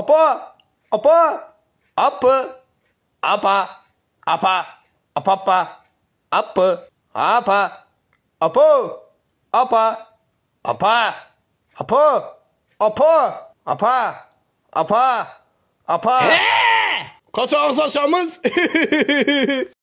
apa, apa, apı, apa, apa, apapa, apı, apa, apo, apa, apa, apo, apo, apa, apa, apa. He! Kaça ağız aşağımız.